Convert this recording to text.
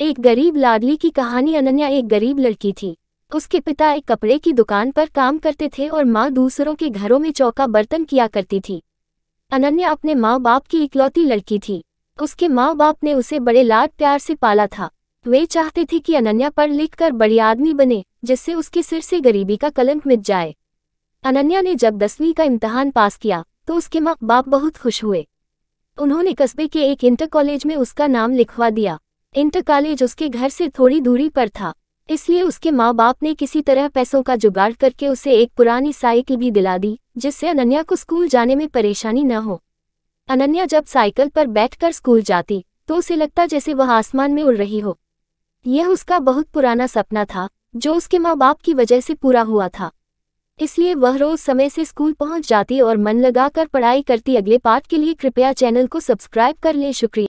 एक गरीब लाडली की कहानी अनन्या एक गरीब लड़की थी उसके पिता एक कपड़े की दुकान पर काम करते थे और माँ दूसरों के घरों में चौका बर्तन किया करती थी अनन्या अपने माँ बाप की इकलौती लड़की थी उसके माँ बाप ने उसे बड़े लाड प्यार से पाला था वे चाहते थे कि अनन्या पढ़ लिख कर बड़ी आदमी बने जिससे उसके सिर से गरीबी का कलंक मिट जाए अनन्या ने जब दसवीं का इम्तहान पास किया तो उसके माँ बाप बहुत खुश हुए उन्होंने कस्बे के एक इंटर कॉलेज में उसका नाम लिखवा दिया इंटर कॉलेज उसके घर से थोड़ी दूरी पर था इसलिए उसके माँ बाप ने किसी तरह पैसों का जुगाड़ करके उसे एक पुरानी साइकिल भी दिला दी जिससे अनन्या को स्कूल जाने में परेशानी न हो अनन्या जब साइकिल पर बैठकर स्कूल जाती तो उसे लगता जैसे वह आसमान में उड़ रही हो यह उसका बहुत पुराना सपना था जो उसके माँ बाप की वजह से पूरा हुआ था इसलिए वह रोज समय से स्कूल पहुंच जाती और मन लगाकर पढ़ाई करती अगले पाठ के लिए कृपया चैनल को सब्सक्राइब कर लें शुक्रिया